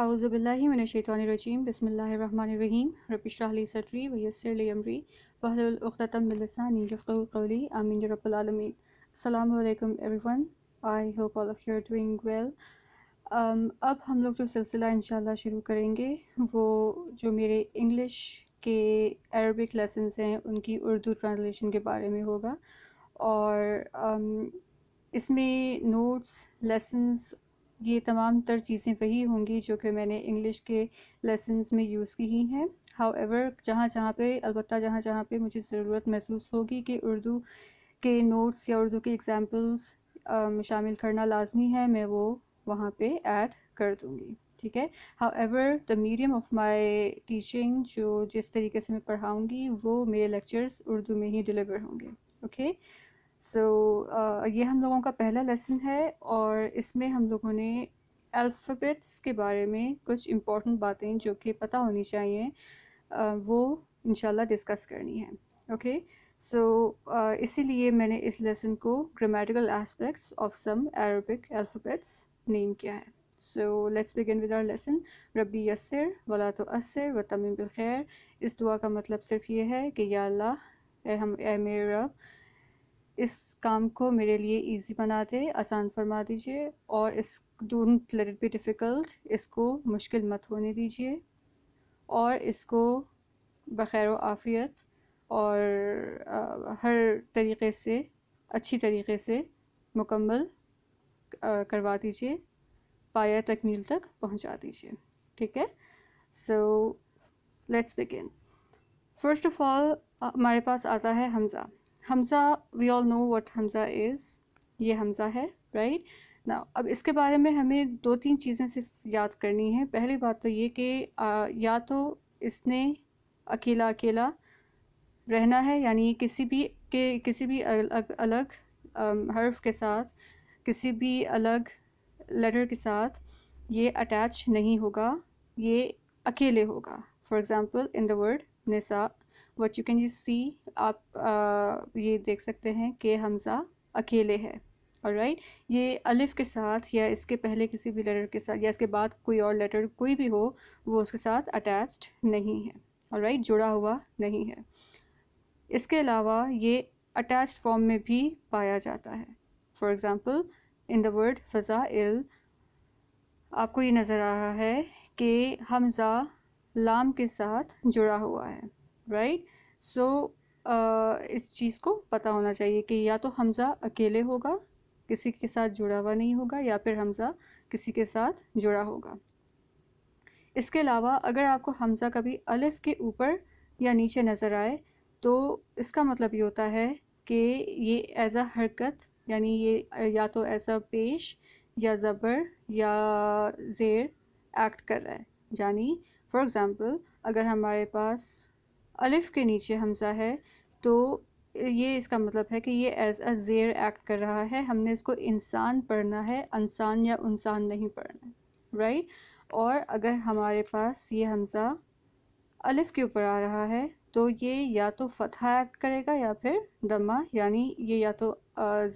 अज़बिल्लिमिनशैतरजीम बसमीम रबिशरली सटरी वयसरली अमरी वहलतमिलसानी यफ़ी आमिन रबालमीन अल्लाम वन I hope all of you doing well अब हम लोग जो सिलसिला इन शुरू करेंगे वो जो मेरे इंग्लिश के अरबिक लेसनस हैं उनकी उर्दू ट्रांसलेशन के बारे में होगा और um, इसमें नोट्स लेसन्स ये तमाम तर चीज़ें वही होंगी जो कि मैंने इंग्लिश के लेसन्स में यूज़ की ही हैं हाउ एवर जहाँ जहाँ पर अलबत् जहाँ जहाँ पर मुझे ज़रूरत महसूस होगी कि उर्दू के नोट्स या उर्दू के एग्ज़ाम्पल्स शामिल करना लाजमी है मैं वो वहाँ पर ऐड कर दूँगी ठीक है however the medium of my teaching जो जिस तरीके से मैं पढ़ाऊँगी वो मेरे लेक्चर्स उर्दू में ही डिलीवर होंगे okay okay? So so, uh, ये हम लोगों का पहला लेसन है और इसमें हम लोगों ने अल्फ़ाबेट्स के बारे में कुछ इम्पॉर्टेंट बातें जो कि पता होनी चाहिए uh, वो इन डिस्कस करनी है ओके सो uh, इसीलिए मैंने इस लेसन को grammatical aspects of some Arabic alphabets name किया है so let's begin with our lesson रबी यसर वला तो असर व तमीम बिलखैर इस दुआ का मतलब सिर्फ ये है कि या अल्लाह हम ए मेरे रब इस काम को मेरे लिए इजी बना दे आसान फरमा दीजिए और इस don't let it be difficult इसको मुश्किल मत होने दीजिए और इसको बखैर आफ़ियत और आ, हर तरीके से अच्छी तरीके से मुकम्मल करवा दीजिए पाया तकमील तक पहुंचा दीजिए ठीक है so let's begin first of all हमारे पास आता है हमज़ा हमज़ा वी ऑल नो वट हमज़ा इज़ ये हमज़ा है राइट right? ना अब इसके बारे में हमें दो तीन चीज़ें सिर्फ याद करनी है पहली बात तो ये कि या तो इसने अकेला अकेला रहना है यानी किसी भी के किसी भी अलग अलग हर्फ के साथ किसी भी अलग लेटर के साथ ये अटैच नहीं होगा ये अकेले होगा for example in the word निसा what you can you see आप आ, uh, ये देख सकते हैं कि हमज़ा अकेले है और राइट right? ये अलिफ़ के साथ या इसके पहले किसी भी लेटर के साथ या इसके बाद कोई और लेटर कोई भी हो वो उसके साथ अटैच्ड नहीं है और राइट right? जुड़ा हुआ नहीं है इसके अलावा ये अटैच्ड फॉर्म में भी पाया जाता है for example in the word इल आपको ये नज़र आ रहा है कि हमज़ा लाम के साथ जुड़ा हुआ है राइट सो uh, इस चीज़ को पता होना चाहिए कि या तो हमज़ा अकेले होगा किसी के साथ जुड़ा हुआ नहीं होगा या फिर हमज़ा किसी के साथ जुड़ा होगा इसके अलावा अगर आपको हमज़ा कभी अलिफ के ऊपर या नीचे नज़र आए तो इसका मतलब ये होता है कि ये एज़ अ हरकत यानी ये या तो ऐसा पेश या ज़बर या जेर एक्ट कर रहा है यानी फॉर एग्ज़ाम्पल अगर हमारे पास अलिफ़ के नीचे हमज़ा है तो ये इसका मतलब है कि ये एज अ जेर एक्ट कर रहा है हमने इसको इंसान पढ़ना है इंसान या इंसान नहीं पढ़ना राइट और अगर हमारे पास ये हमज़ा अलिफ़ के ऊपर आ रहा है तो ये या तो फ़तः एक्ट करेगा या फिर दमा यानी ये या तो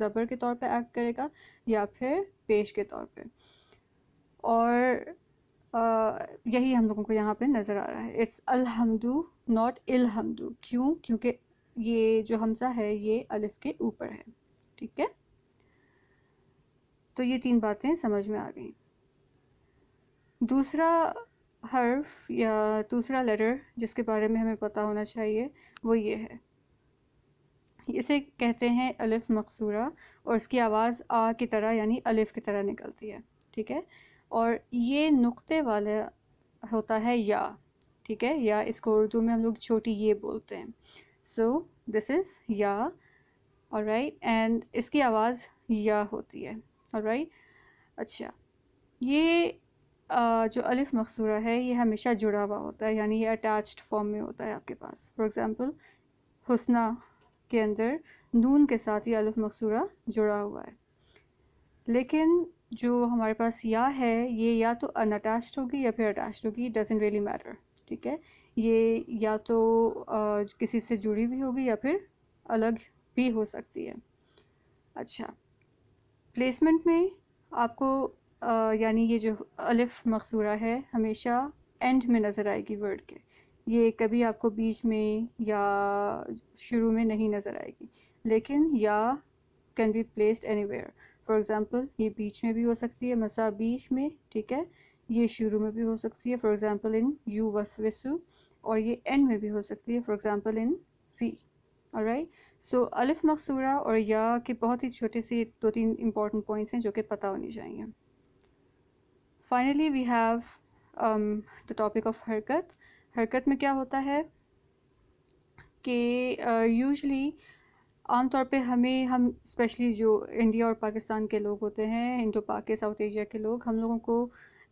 ज़बर के तौर पे एक्ट करेगा या फिर पेश के तौर पे और यही हम लोगों को यहाँ पे नज़र आ रहा है इट्स अलहमदू नॉट इलहमदू क्यों क्योंकि ये जो हमसा है ये अलिफ के ऊपर है ठीक है तो ये तीन बातें समझ में आ गई दूसरा हर्फ या दूसरा लेटर जिसके बारे में हमें पता होना चाहिए वो ये है इसे कहते हैं अलिफ मकसूरा और इसकी आवाज़ आ की तरह यानी अलिफ की तरह निकलती है ठीक है और ये नुक्ते वाला होता है या ठीक है या इसको उर्दू में हम लोग छोटी ये बोलते हैं सो दिस इज़ या और राइट एंड इसकी आवाज़ या होती है और राइट अच्छा ये आ, जो अलिफ मकसूरा है ये हमेशा जुड़ा हुआ होता है यानी ये अटैच्ड फॉर्म में होता है आपके पास फॉर एग्ज़ाम्पल हुसना के अंदर नून के साथ ये अलिफ मकसूरा जुड़ा हुआ है लेकिन जो हमारे पास या है ये या तो अनअटैच्ड होगी या फिर अटैच होगी डजेंट रियली मैटर ठीक है ये या तो uh, किसी से जुड़ी हुई होगी या फिर अलग भी हो सकती है अच्छा प्लेसमेंट में आपको यानी ये जो अलिफ मकसूरा है हमेशा एंड में नज़र आएगी वर्ड के ये कभी आपको बीच में या शुरू में नहीं नज़र आएगी लेकिन या can be placed where for example ये बीच में भी हो सकती है मसाबीह में ठीक है ये शुरू में भी हो सकती है फॉर एग्ज़ाम्पल इन यू वसु और ये एंड में भी हो सकती है फॉर एग्ज़ाम्पल इन फी राइट सो अलिफ मकसूरा और या के बहुत ही छोटे से दो तीन इंपॉर्टेंट पॉइंट्स हैं जो कि पता होनी चाहिए finally we have the topic of हरकत हरकत में क्या होता है कि यूजली uh, आमतौर पे हमें हम स्पेशली जो इंडिया और पाकिस्तान के लोग होते हैं इंडो पाक के साउथ एशिया के लोग हम लोगों को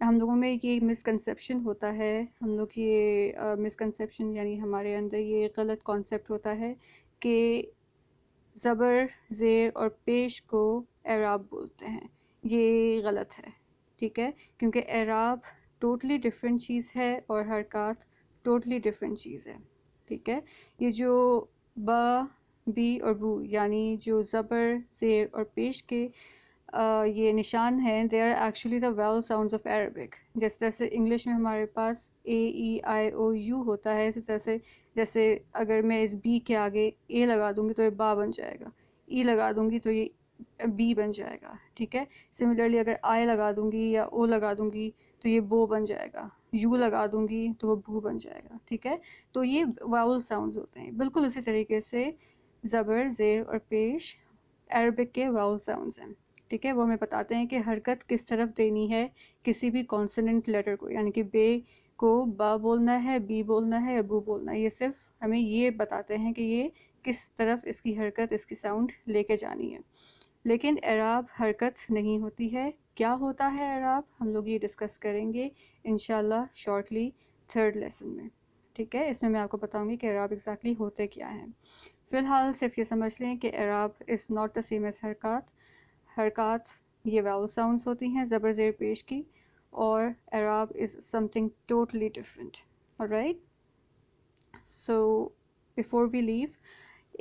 हम लोगों में ये मिसकंसेप्शन होता है हम लोग ये मिसकंसेप्शन यानी हमारे अंदर ये गलत कॉन्सेप्ट होता है कि ज़बर ज़ेर और पेश को एराब बोलते हैं ये गलत है ठीक है क्योंकि एराब टोटली डिफरेंट चीज़ है और हरकत टोटली डिफरेंट चीज़ है ठीक है ये जो ब बी और बू यानी जो ज़बर ज़ेर और पेश के आ, ये निशान हैं they are actually the vowel sound of Arabic जिस तरह से इंग्लिश में हमारे पास ए ई आई ओ यू होता है इसी तरह से जैसे अगर मैं इस बी के आगे ए लगा दूंगी तो ये बा बन जाएगा ई e लगा दूंगी तो ये बी बन जाएगा ठीक है सिमिलरली अगर आई लगा दूंगी या ओ लगा दूंगी तो ये बो बन जाएगा यू लगा दूंगी तो वो बू बन जाएगा ठीक है तो ये वाउल साउंड्स होते हैं बिल्कुल उसी तरीके से ज़बर ज़ेर और पेश अरबिक के वाउल साउंड हैं ठीक है वो हमें बताते हैं कि हरकत किस तरफ देनी है किसी भी कॉन्सनेंट लेटर को यानी कि बे को बा बोलना है बी बोलना है अबू बोलना है ये सिर्फ हमें ये बताते हैं कि ये किस तरफ इसकी हरकत इसकी साउंड लेके जानी है लेकिन एराब हरकत नहीं होती है क्या होता है एराब हम लोग ये डिस्कस करेंगे इन शॉर्टली थर्ड लेसन में ठीक है इसमें मैं आपको बताऊंगी कि एराब एग्जैक्टली exactly होते क्या हैं फ़िलहाल सिर्फ ये समझ लें कि एराब is not the same as हरकत हरकत ये वाउल साउंड्स होती हैं ज़बर ज़ेर पेश की और एराब is something totally different right so before we leave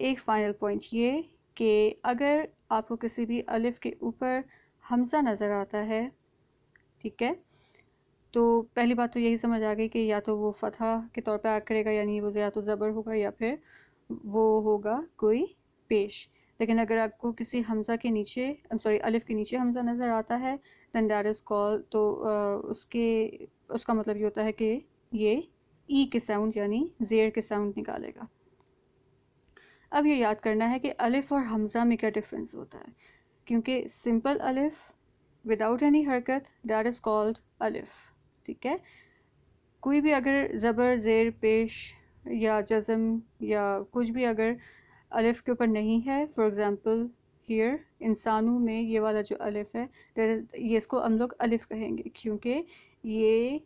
एक फाइनल पॉइंट ये कि अगर आपको किसी भी अलिफ के ऊपर हमज़ा नज़र आता है ठीक है तो पहली बात तो यही समझ आ गई कि या तो वो फतह के तौर पे आ करेगा यानी वो या तो ज़बर होगा या फिर वो होगा कोई पेश लेकिन अगर आपको किसी हमजा के नीचे सॉरी अलिफ के नीचे हमजा नज़र आता है दैन दैर इज़ कॉल तो आ, उसके उसका मतलब ये होता है कि ये ई के साउंड यानी जेर के साउंड निकालेगा अब ये याद करना है कि अलिफ और हमज़ा में क्या डिफरेंस होता है क्योंकि सिंपल अलिफ विदाउट एनी हरकत दैर इज़ कॉल्ड अलिफ ठीक है कोई भी अगर ज़बर ज़ेर पेश या जज़म या कुछ भी अगर अलिफ के ऊपर नहीं है फॉर एग्ज़ाम्पल हीयर इंसानों में ये वाला जो अलिफ है तो ये इसको हम लोग अलिफ कहेंगे क्योंकि ये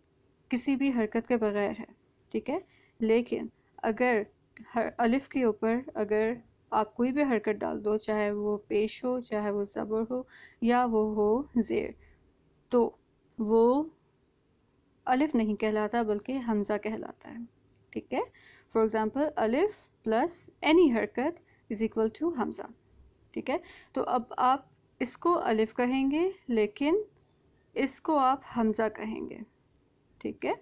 किसी भी हरकत के बगैर है ठीक है लेकिन अगर हर अलिफ के ऊपर अगर आप कोई भी हरकत डाल दो चाहे वो पेश हो चाहे वो ज़बर हो या वो हो ज़ेर तो वो अलिफ नहीं कहलाता बल्कि हमज़ा कहलाता है ठीक है फॉर एग्ज़ाम्पल अलिफ प्लस एनी हरकत इज़ इक्वल टू हमज़ा ठीक है तो अब आप इसको अलिफ कहेंगे लेकिन इसको आप हमज़ा कहेंगे ठीक है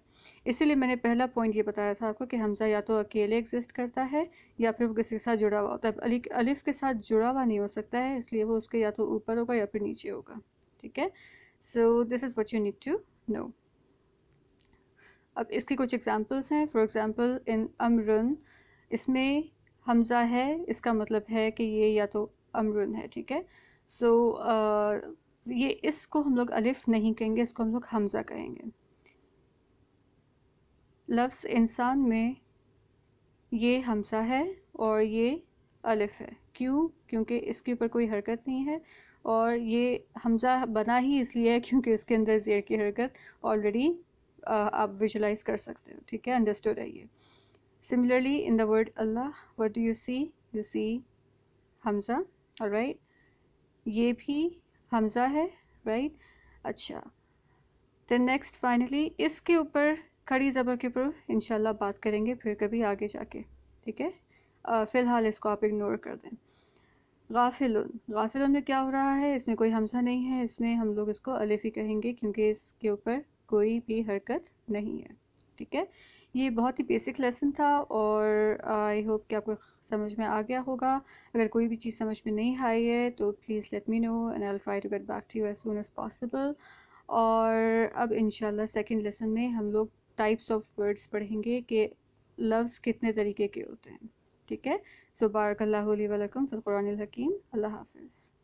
इसीलिए मैंने पहला पॉइंट ये बताया था आपको कि हमज़ा या तो अकेले एग्जिस्ट करता है या फिर वो किसी के साथ जुड़ा हुआ होता है अली अलिफ के साथ जुड़ा हुआ नहीं हो सकता है इसलिए वो उसके या तो ऊपर होगा या फिर नीचे होगा ठीक है so this is what you need to know अब इसकी कुछ एग्जांपल्स हैं फॉर एग्जांपल इन अमरुन इसमें हमज़ा है इसका मतलब है कि ये या तो अमरुन है ठीक है सो so, uh, ये इसको हम लोग अलिफ नहीं कहेंगे इसको हम लोग हमज़ा कहेंगे लफ्स इंसान में ये हमसा है और ये अलिफ है क्यों क्योंकि इसके ऊपर कोई हरकत नहीं है और ये हमज़ा बना ही इसलिए है क्योंकि इसके अंदर ज़ेर की हरकत ऑलरेडी आप विजुलाइज कर सकते हो ठीक है अंडरस्टूड है ये similarly in the word Allah what do you see you see हमज़ा और राइट ये भी हमज़ा है राइट right? अच्छा दैन नेक्स्ट फाइनली इसके ऊपर खड़ी ज़बर के ऊपर इनशाला बात करेंगे फिर कभी आगे जाके ठीक है फ़िलहाल इसको आप इग्नोर कर दें गाफिल गाफिल में क्या हो रहा है इसमें कोई हमसा नहीं है इसमें हम लोग इसको अलिफ़ी ही कहेंगे क्योंकि इसके ऊपर कोई भी हरकत नहीं है ठीक है ये बहुत ही बेसिक लेसन था और आई होप कि आपको समझ में आ गया होगा अगर कोई भी चीज़ समझ में नहीं आई है तो please let me know and I try to get back to you as soon as possible और अब इन सेकेंड लेसन में हम लोग टाइप्स ऑफ वर्ड्स पढ़ेंगे कि लफ्स कितने तरीके के होते हैं ठीक है सो बारक फ़िल फ़िलकुरान हकीम अल्लाह हाफिज़